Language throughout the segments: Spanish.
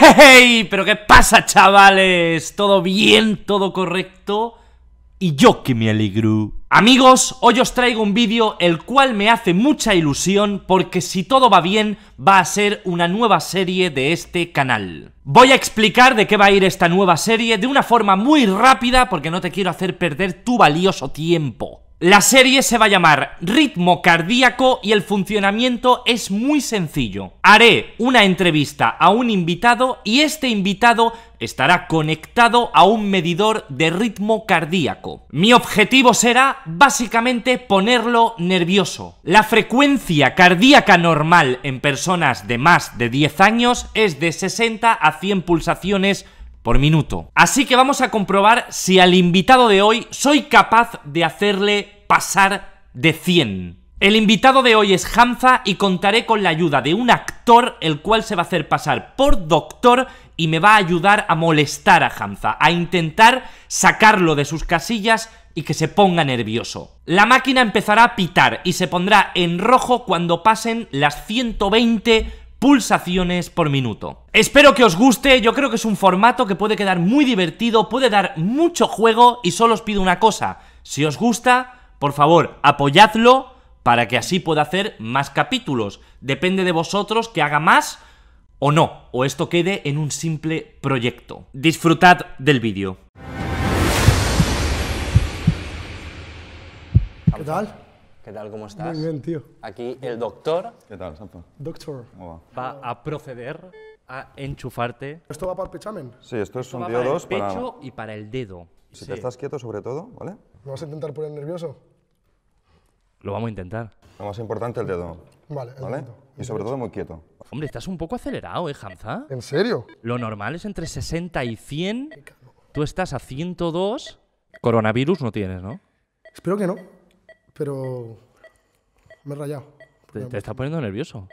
¡Hey! ¿Pero qué pasa, chavales? ¿Todo bien? ¿Todo correcto? Y yo que me alegro. Amigos, hoy os traigo un vídeo el cual me hace mucha ilusión porque si todo va bien va a ser una nueva serie de este canal. Voy a explicar de qué va a ir esta nueva serie de una forma muy rápida porque no te quiero hacer perder tu valioso tiempo. La serie se va a llamar Ritmo Cardíaco y el funcionamiento es muy sencillo. Haré una entrevista a un invitado y este invitado estará conectado a un medidor de ritmo cardíaco. Mi objetivo será básicamente ponerlo nervioso. La frecuencia cardíaca normal en personas de más de 10 años es de 60 a 100 pulsaciones por minuto. Así que vamos a comprobar si al invitado de hoy soy capaz de hacerle pasar de 100. El invitado de hoy es Hamza y contaré con la ayuda de un actor el cual se va a hacer pasar por doctor y me va a ayudar a molestar a Hamza, a intentar sacarlo de sus casillas y que se ponga nervioso. La máquina empezará a pitar y se pondrá en rojo cuando pasen las 120 pulsaciones por minuto. Espero que os guste, yo creo que es un formato que puede quedar muy divertido, puede dar mucho juego y solo os pido una cosa, si os gusta, por favor, apoyadlo para que así pueda hacer más capítulos. Depende de vosotros que haga más o no, o esto quede en un simple proyecto. Disfrutad del vídeo. ¿Qué tal? ¿Qué tal? ¿Cómo estás? Bien, bien, tío. Aquí el doctor. ¿Qué tal, Santo? Doctor. va? a proceder a enchufarte. ¿Esto va para el pechamen? Sí, esto es un diodo para el pecho y para el dedo. Si te estás quieto, sobre todo, ¿vale? No vas a intentar poner nervioso? Lo vamos a intentar. Lo más importante, el dedo. Vale, el Y sobre todo muy quieto. Hombre, estás un poco acelerado, ¿eh, Hamza? ¿En serio? Lo normal es entre 60 y 100. Tú estás a 102. Coronavirus no tienes, ¿no? Espero que no. Pero me he rayado. Te, estás poniendo nervioso.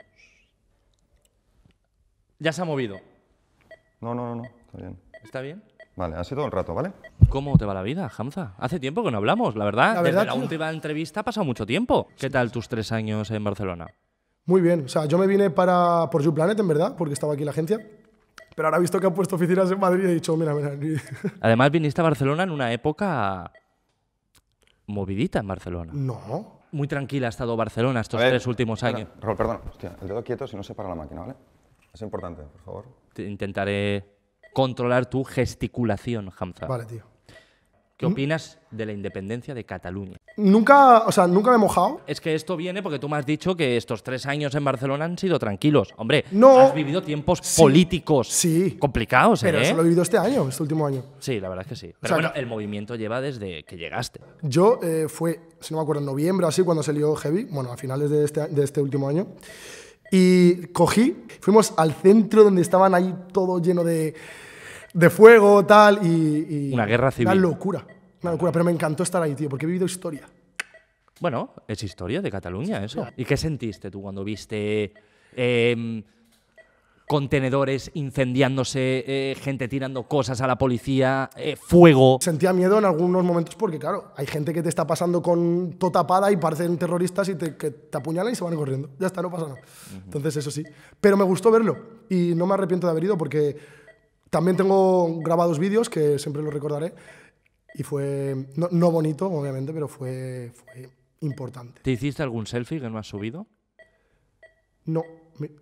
Ya se ha movido. No, no, no, no. Está bien. ¿Está bien? Vale, ha todo un rato, ¿vale? ¿Cómo te va la vida, Hamza? Hace tiempo que no hablamos, la verdad. La verdad Desde la última entrevista ha pasado mucho tiempo. ¿Qué tal tus tres años en Barcelona? Muy bien. O sea, yo me vine para, por planeta en verdad, porque estaba aquí la agencia. Pero ahora he visto que han puesto oficinas en Madrid y he dicho, mira, mira. Además, viniste a Barcelona en una época movidita en Barcelona. No. Muy tranquila ha estado Barcelona estos tres últimos años. Rol, perdón, hostia, el dedo quieto si no se para la máquina, ¿vale? Es importante, por favor. intentaré controlar tu gesticulación, Hamza. Vale, tío. ¿Qué mm. opinas de la independencia de Cataluña? Nunca, o sea, nunca me he mojado. Es que esto viene porque tú me has dicho que estos tres años en Barcelona han sido tranquilos. Hombre, no. has vivido tiempos políticos sí. complicados, Pero ¿eh? eso lo he vivido este año, este último año. Sí, la verdad es que sí. Pero bueno, el movimiento lleva desde que llegaste. Yo eh, fue, si no me acuerdo, en noviembre así, cuando salió Heavy, bueno, a finales de este, de este último año. Y cogí, fuimos al centro donde estaban ahí todo lleno de de fuego, tal, y, Una guerra civil. Una locura, una locura, pero me encantó estar ahí, tío, porque he vivido historia. Bueno, es historia de Cataluña eso. ¿Y qué sentiste tú cuando viste em, contenedores incendiándose, eh, gente tirando cosas a la policía, eh, fuego? Sentía miedo en algunos momentos porque, claro, hay gente que te está pasando con toda tapada y parecen terroristas y te, te apuñalan y se van corriendo. Ya está, no pasa nada. Entonces, eso sí. Pero me gustó verlo y no me arrepiento de haber ido porque también tengo grabados vídeos que siempre los recordaré y fue, no, bonito obviamente, pero fue, importante. ¿Te hiciste algún selfie que no has subido? No,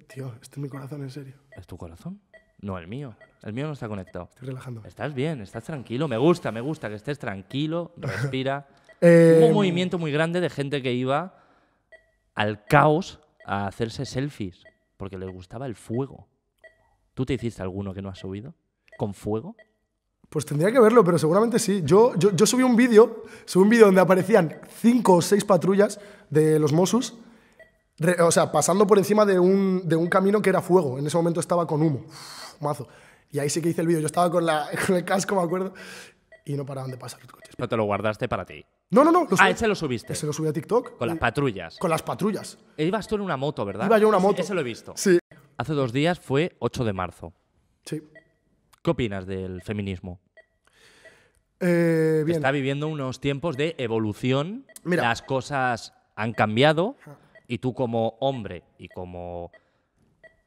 tío, este es mi corazón, en serio. ¿Es tu corazón? No, el mío. El mío no está conectado. Estoy relajando. Estás bien, estás tranquilo. Me gusta, me gusta que estés tranquilo, respira. Eh, Hubo un movimiento muy grande de gente que iba al caos a hacerse selfies porque les gustaba el fuego. ¿Tú te hiciste alguno que no has subido? con fuego? Pues tendría que verlo, pero seguramente sí. Yo, yo, subí un vídeo, subí un vídeo donde aparecían cinco o seis patrullas de los Mossos, o sea, pasando por encima de un, de un, camino que era fuego. En ese momento estaba con humo, mazo. Y ahí sí que hice el vídeo. Yo estaba con, la, el casco, me acuerdo, y no paraban de pasar los coches. Pero te lo guardaste para ti. No, no, no. Lo ah, ese lo subiste. Ese lo subí a TikTok. Con las patrullas. Con las patrullas. Eh, ibas tú en una moto, ¿verdad? Iba yo en una moto. lo he visto. Sí. Hace dos días fue 8 de marzo. Sí. ¿Qué opinas del feminismo? Eh, está viviendo unos tiempos de evolución. Las cosas han cambiado y tú como hombre y como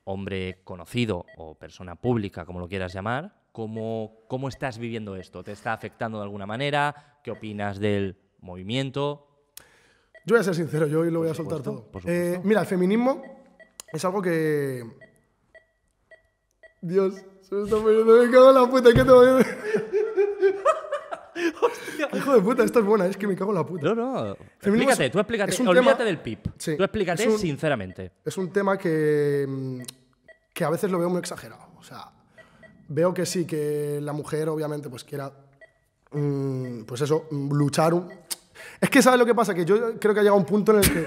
hombre conocido o persona pública, como lo quieras llamar, ¿cómo, cómo estás viviendo esto? ¿Te está afectando de alguna manera? ¿Qué opinas del movimiento? Yo voy a ser sincero, yo hoy lo voy a soltar todo. Eh, mira, el feminismo es algo que Dios, se me está poniendo. Me cago en la puta, ¿qué te voy a Hostia. Hijo de puta, esta es buena, es que me cago en la puta. No, no. explícate, tú explícate. Es un olvídate del PIP. Sí, tú explícate sinceramente. Es un tema que, mm, que a veces lo veo muy exagerado. O sea, veo que sí, que la mujer obviamente pues quiera, mm, pues eso, mm, luchar. Es que sabes lo que pasa, que yo creo que ha llegado un punto en el que...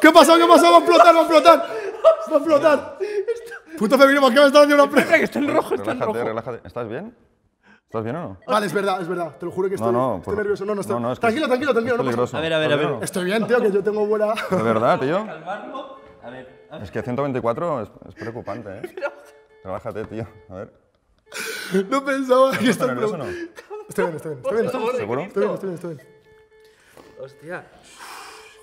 ¿Qué pasó? ¿Qué pasó? pasado? ¡Va a explotar! ¡Va a explotar! ¡Va a flotar! Puto ¿por qué me estás haciendo una pregunta? Que está en rojo, está en rojo. relájate. ¿Estás bien? ¿Estás bien o no? Vale, es verdad, es verdad. Te lo juro que estoy, no, no, estoy nervioso. No, no, no, tranquilo, tranquilo, tranquilo. no A ver, a ver, a ver. Estoy bien, tío, que yo tengo buena. De verdad, tío. A ver. Es que 124 es, es preocupante, ¿eh? Relájate, tío. A ver. No pensaba que esto. nervioso no? Estoy bien, estoy bien, estoy bien. Estoy bien, estoy bien, estoy bien, estoy bien. Hostia.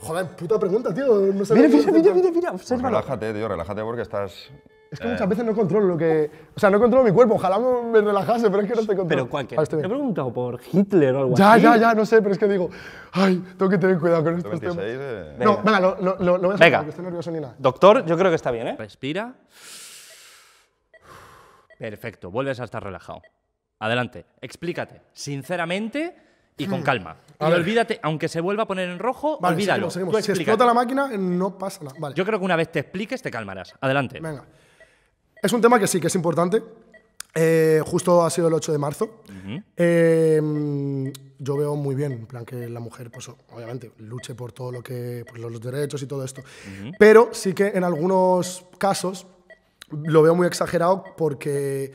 Joder, puta pregunta, tío. No sé mira, mira, mira, mira, mira, observa. Pues relájate, tío, relájate porque estás. Es que muchas eh, veces no controlo lo que. O sea, no controlo mi cuerpo. Ojalá me relajase, pero es que no te controlo. Pero cualquier. Te este he preguntado por Hitler o algo así. Ya, ya, ya, no sé, pero es que digo. Ay, tengo que tener cuidado con esto. temas. Este eh. No, venga, lo, lo, lo, estoy nervioso ni nada. Doctor, yo creo que está bien, ¿eh? Respira. Perfecto, vuelves a estar relajado. Adelante, explícate. Sinceramente y con mm. calma. y olvídate, aunque se vuelva a poner en rojo, olvídalo. Si explota la máquina, no pasa nada. Yo creo que una vez te expliques, te calmarás. Adelante. Venga. Es un tema que sí, que es importante. Eh, justo ha sido el 8 de marzo. Em, yo veo muy bien, plan, que la mujer, pues obviamente, luche por todo lo que. los, los derechos y todo esto. Pero sí que en algunos casos lo veo muy exagerado porque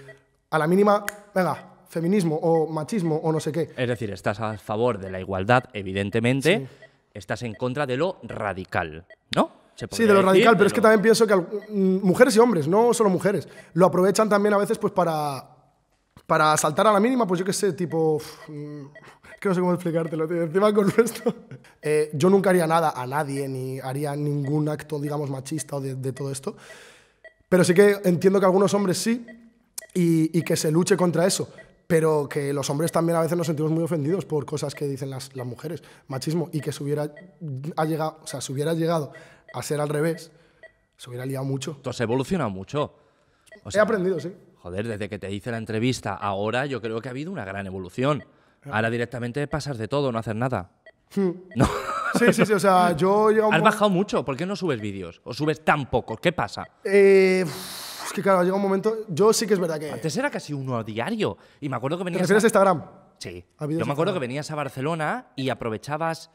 a la mínima, venga, feminismo o machismo o no sé qué. Es decir, estás a favor de la igualdad, evidentemente, estás en contra de lo radical, ¿no? Sí, de lo radical, pero es que también pienso que mm, mujeres y hombres, no solo mujeres, lo aprovechan también a veces pues para, para saltar a la mínima, pues yo qué sé, tipo... Mm, que no sé cómo explicártelo, tío. Encima con esto. Eh, yo nunca haría nada a nadie, ni haría ningún acto, digamos, machista o de, todo esto. Pero sí que entiendo que algunos hombres sí y que se luche contra eso pero que los hombres también a veces nos sentimos muy ofendidos por cosas que dicen las, mujeres, machismo, y que se hubiera, ha llegado, o sea, se hubiera llegado a ser al revés, se hubiera liado mucho. entonces has evolucionado mucho. He aprendido, sí. Joder, desde que te hice la entrevista ahora, yo creo que ha habido una gran evolución. Ahora directamente pasas de todo, no haces nada. Hmm. No. Sí, sí, sí. O sea, yo he Has bajado mucho. ¿Por qué no subes vídeos? ¿O subes tan poco? ¿Qué pasa? Eh Sí, claro, llega un momento. Yo sí que es verdad que. Antes era casi uno a diario. Y me acuerdo que venías. ¿Te refieres a Instagram? Sí. Yo me acuerdo que venías a Barcelona y aprovechabas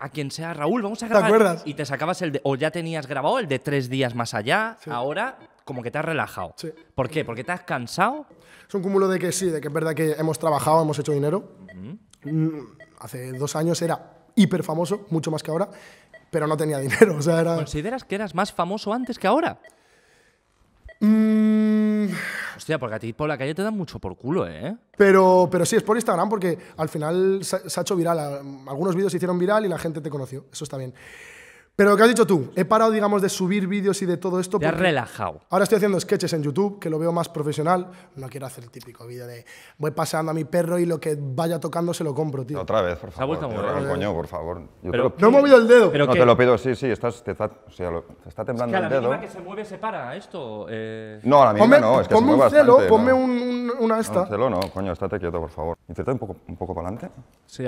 a quien sea Raúl, vamos a grabar. ¿Te acuerdas? Y te sacabas el de. O ya tenías grabado el de tres días más allá. Ahora, como que te has relajado. Sí. ¿Por qué? ¿Porque te has cansado? Es un cúmulo de que sí, de que es verdad que hemos trabajado, hemos hecho dinero. Hace dos años era hiper famoso, mucho más que ahora, pero no tenía dinero. ¿Consideras que eras más famoso antes que ahora? Mm. Hostia, porque a ti por la calle te dan mucho por culo, ¿eh? Pero, pero sí, es por Instagram porque al final se, se ha hecho viral. Algunos vídeos se hicieron viral y la gente te conoció. Eso está bien. Pero lo que has dicho tú, he parado, digamos, de subir vídeos y de todo esto. Te has relajado. Ahora estoy haciendo sketches en YouTube, que lo veo más profesional. No quiero hacer el típico vídeo de voy paseando a mi perro y lo que vaya tocando se lo compro, tío. Otra vez, por favor. a mover? coño, por favor. No he movido el dedo. no, te lo pido, sí, sí, estás, te, está, o sea, lo, está temblando es que a la el que se mueve se para esto. Eh... No, a la misma ponme, no, es que se mueve un celo, ponme un, una esta. No, un celo no, coño, estate quieto, por favor. Intenta un poco, un poco para adelante. Sí,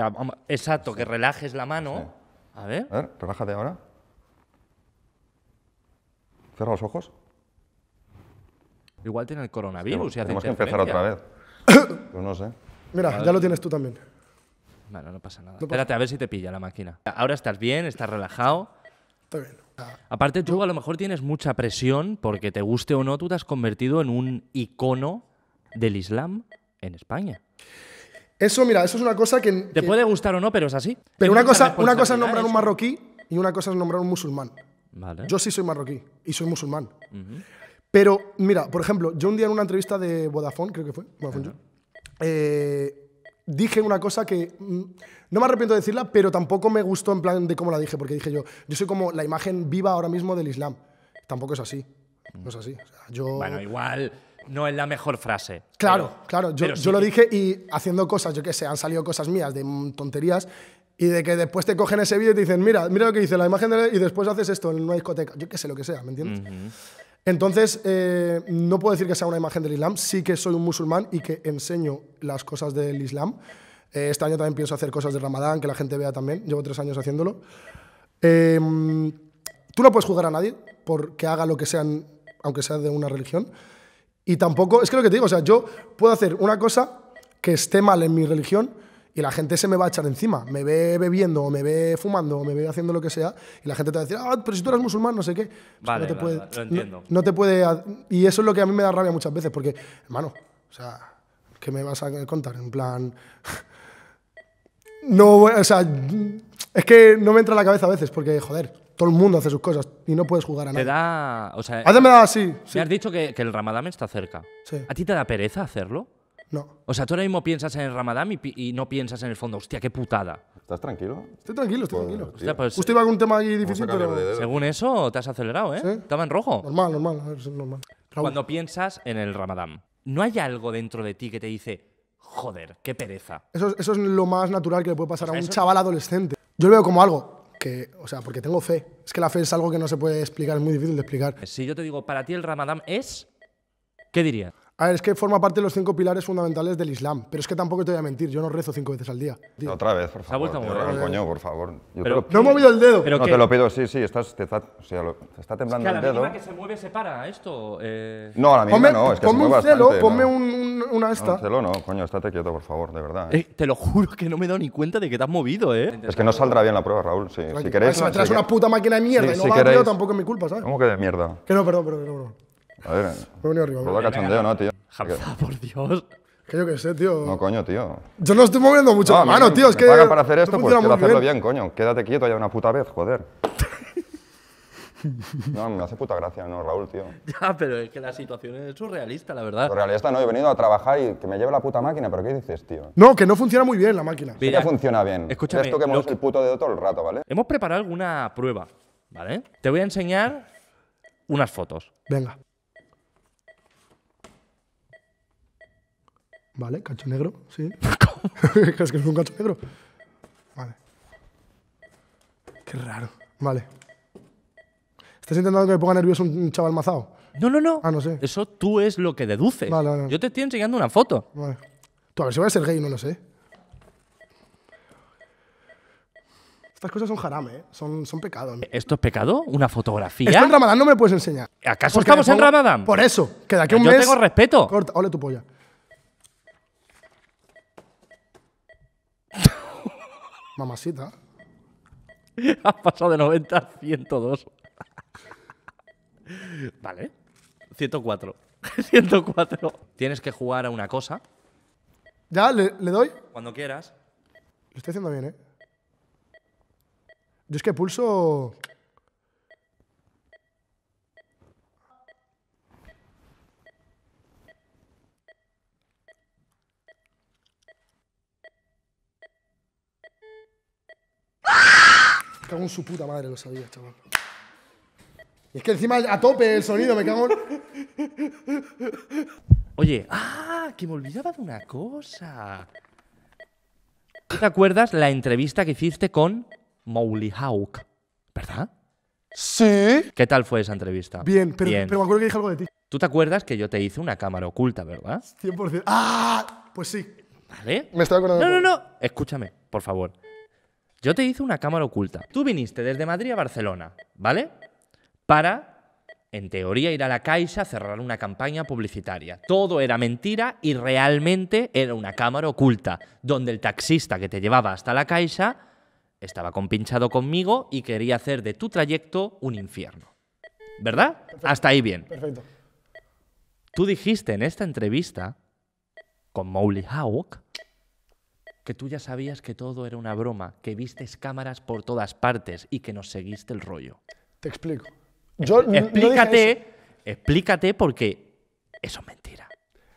exacto, que relajes la mano. A ver. A ver, relájate ahora. Cierra los ojos. Igual tiene el coronavirus. y hace tenemos que empezar otra vez. pues no sé. Mira, ya lo tienes tú también. no pasa nada. Espérate, a ver si te pilla la máquina. Ahora estás bien, estás relajado. Está bien. Aparte, tú a lo mejor tienes mucha presión porque te guste o no, tú te has convertido en un icono del Islam en España. Eso, mira, eso es una cosa que. Te puede gustar o no, pero es así. Pero una cosa, una cosa es nombrar un marroquí y una cosa es nombrar un musulmán. Yo sí soy marroquí y soy musulmán. Pero, mira, por ejemplo, yo un día en una entrevista de Vodafone, creo que fue, eh, dije una cosa que mm, no me arrepiento de decirla, pero tampoco me gustó en plan de cómo la dije, porque dije yo, yo soy como la imagen viva ahora mismo del Islam. Tampoco es así. No es así. yo... Bueno, igual no es la mejor frase. Claro, claro. Yo, yo lo dije y haciendo cosas, yo qué sé, han salido cosas mías de mm, tonterías y de que después te cogen ese vídeo y te dicen, mira, mira lo que dice la imagen de y después haces esto en una discoteca. Yo qué sé lo que sea, ¿me entiendes? Entonces, eh, no puedo decir que sea una imagen del Islam, sí que soy un musulmán y que enseño las cosas del Islam. Eh, este año también pienso hacer cosas de Ramadán, que la gente vea también, llevo tres años haciéndolo. Em, tú no puedes juzgar a nadie porque haga lo que sea, aunque sea de una religión. Y tampoco, es que lo que te digo, o sea, yo puedo hacer una cosa que esté mal en mi religión, y la gente se me va a echar encima. Me ve bebiendo, o me ve fumando, o me ve haciendo lo que sea, y la gente te va a decir, ah, pero si tú eres musulmán, no sé qué. vale, no te puede, lo entiendo. No, te puede. Y eso es lo que a mí me da rabia muchas veces, porque, hermano, o sea, ¿qué me vas a contar? En plan. no, o sea, es que no me entra la cabeza a veces, porque, joder todo el mundo hace sus cosas y no puedes jugar a nada. Te da. O sea, me da así. Me has dicho que, que, el ramadán está cerca. ¿A ti te da pereza hacerlo? No. O sea, tú ahora mismo piensas en el Ramadán y, no piensas en el fondo. Hostia, qué putada. ¿Estás tranquilo? Estoy tranquilo, estoy pues, tranquilo. Pues, Usted iba con un tema difícil, pero. según eso, te has acelerado, ¿eh? Estaba en rojo. Normal, normal, normal. Cuando piensas en el Ramadán, ¿no hay algo dentro de ti que te dice, joder, qué pereza? Eso, es lo más natural que le puede pasar a un chaval adolescente. Yo lo veo como algo que, o sea, porque tengo fe. Es que la fe es algo que no se puede explicar, es muy difícil de explicar. Si yo te digo, para ti el Ramadán es, ¿qué dirías? A ver, es que forma parte de los cinco pilares fundamentales del Islam, pero es que tampoco te voy a mentir, yo no rezo cinco veces al día. Otra vez, por favor. Se Coño, por favor. No he movido el dedo. no, te lo pido, sí, sí, estás, te, está, o sea, que temblando a la el dedo. mínima que se mueve se para esto. Eh. No, a la mínima no, es que se ponme mueve un celo, ponme un- un- una No, esta. celo no, coño, estate quieto, por favor, de verdad. Eh, eh. te lo juro que no me he dado ni cuenta de que te has movido, ¿eh? Es que no saldrá bien la prueba, Raúl. Si queréis... si me traes una puta máquina de mierda y no va, tampoco es mi culpa, ¿sabes? ¿Cómo que de mierda? Que no, perdón, perdón, perdón. perdón. A ver, ¿qué pues pues cachondeo, ¿no, tío? por Dios. Que yo qué sé, tío. No, coño, tío. Yo no estoy moviendo mucho la mano, tío. Es que. para hacer esto, pues quiero hacerlo bien. coño. Quédate quieto ya una puta vez, joder. no, me hace puta gracia, no, Raúl, tío. Ya, pero es que la situación es surrealista, la verdad. Surrealista no, he venido a trabajar y que me lleve la puta máquina, pero ¿qué dices, tío? No, que no funciona muy bien la máquina. sí que funciona bien. Escúchame. Esto que hemos que... el puto dedo todo el rato, ¿vale? Hemos preparado alguna prueba, ¿vale? Te voy a enseñar unas fotos. Venga. Vale, cacho negro, sí. crees que es un cacho negro. Vale. Qué raro. Vale. ¿Estás intentando que me ponga nervioso un chaval mazao? No, no, no. Ah, no sé. Eso tú es lo que deduces. Vale, vale. Yo te estoy enseñando una foto. Vale. Tú, a ver si voy a ser gay, no lo sé. Estas cosas son jarame, ¿eh? son, son pecado. ¿Esto es pecado? ¿Una fotografía? Esto en Ramadán no me puedes enseñar. ¿Acaso estamos en Ramadán? Por eso, que de aquí ah, un yo mes. Yo tengo respeto. Corta, ole tu polla. Mamacita. Ha pasado de 90 a 102. vale. 104. 104. Tienes que jugar a una cosa. ¿Ya? ¿Le, le doy? Cuando quieras. Lo estoy haciendo bien, ¿eh? Yo es que pulso... Cago en su puta madre, lo sabía, chaval. es que encima a tope el sonido, me cago en... Oye, ¡ah! Que me olvidaba de una cosa. ¿Tú te acuerdas la entrevista que hiciste con Mowgli Hawk? ¿Verdad? Sí. ¿Qué tal fue esa entrevista? Bien pero, Bien. pero me acuerdo que dije algo de ti. ¿Tú te acuerdas que yo te hice una cámara oculta, verdad? 100%. ¡Ah! Pues sí. ¿Vale? Me estaba acordando. No, no, no. Escúchame, por favor. Yo te hice una cámara oculta. Tú viniste desde Madrid a Barcelona, ¿vale? Para, en teoría, ir a la Caixa a cerrar una campaña publicitaria. Todo era mentira y realmente era una cámara oculta, donde el taxista que te llevaba hasta la Caixa estaba compinchado conmigo y quería hacer de tu trayecto un infierno. ¿Verdad? Hasta ahí bien. Perfecto. Tú dijiste en esta entrevista con Molly Hawk que tú ya sabías que todo era una broma, que vistes cámaras por todas partes y que nos seguiste el rollo. Te explico. Yo explícate, explícate porque eso es mentira.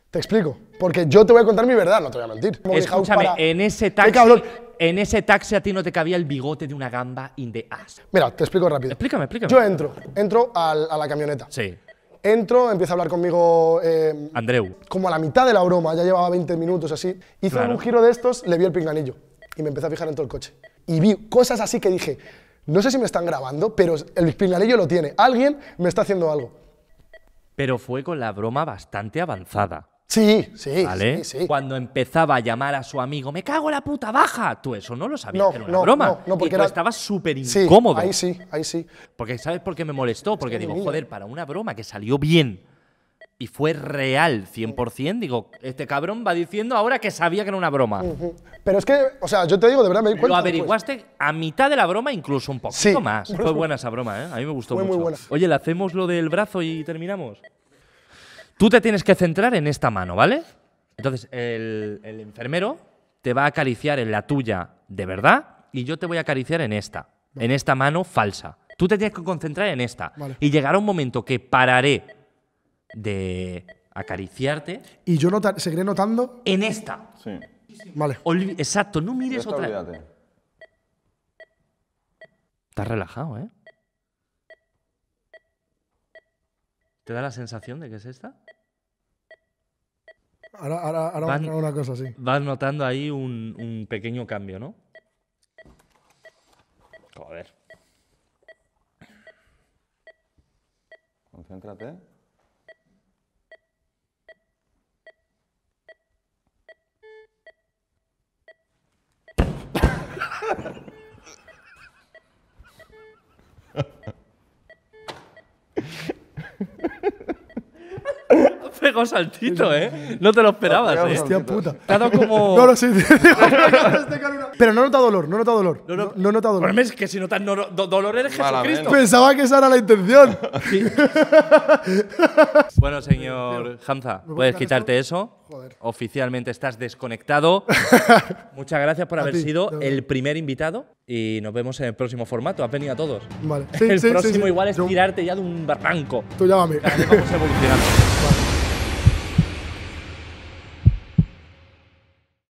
Te explico, porque yo te voy a contar mi verdad, no te voy a mentir. Escúchame, en ese taxi, en ese taxi a ti no te cabía el bigote de una gamba in the ass. Mira, te explico rápido. Explícame, Yo entro, entro a la camioneta. Sí. Entro, empieza a hablar conmigo. Eh, Andreu. Como a la mitad de la broma, ya llevaba 20 minutos así. Hizo un giro de estos, le vi el pinganillo y me empecé a fijar en todo el coche. Y vi cosas así que dije, no sé si me están grabando, pero el pinganillo lo tiene. Alguien me está haciendo algo. Pero fue con la broma bastante avanzada. Sí, sí, ¿Vale? sí, Cuando empezaba a llamar a su amigo, me cago en la puta, baja. Tú eso no lo sabías, que era una broma. No, porque y tú súper incómodo. Sí, ahí sí, ahí sí. Porque ¿sabes por qué me molestó? Porque digo, joder, para una broma que salió bien y fue real 100%, digo, este cabrón va diciendo ahora que sabía que era una broma. Pero es que, o sea, yo te digo, de verdad me di cuenta. Lo averiguaste a mitad de la broma, incluso un poco más. Fue buena esa broma, ¿eh? A mí me gustó mucho. Oye, ¿le hacemos lo del brazo y terminamos? Tú te tienes que centrar en esta mano, ¿vale? Entonces, el, enfermero te va a acariciar en la tuya de verdad y yo te voy a acariciar en esta, en esta mano falsa. Tú te tienes que concentrar en esta. Y llegará un momento que pararé de acariciarte. Y yo seguiré notando. En esta. Sí. Vale. Exacto, no mires otra. Olvídate. Estás relajado, ¿eh? ¿Te da la sensación de que es esta? ahora, ahora, ahora van, cosa así. Vas notando ahí un, un pequeño cambio, ¿no? Joder. Concéntrate. pegado saltito, ¿eh? No te lo esperabas, ¿eh? Hostia puta. Te ha dado como. Pero no nota dolor, no nota dolor. No, no, dolor. Pero es que si notas no, dolor eres Jesucristo. Pensaba que esa era la intención. bueno, señor Hamza, puedes quitarte eso. Joder. Oficialmente estás desconectado. Muchas gracias por haber sido el primer invitado y nos vemos en el próximo formato. Has venido a todos. Vale. el próximo igual es tirarte ya de un barranco. Tú llámame. Vamos evolucionando.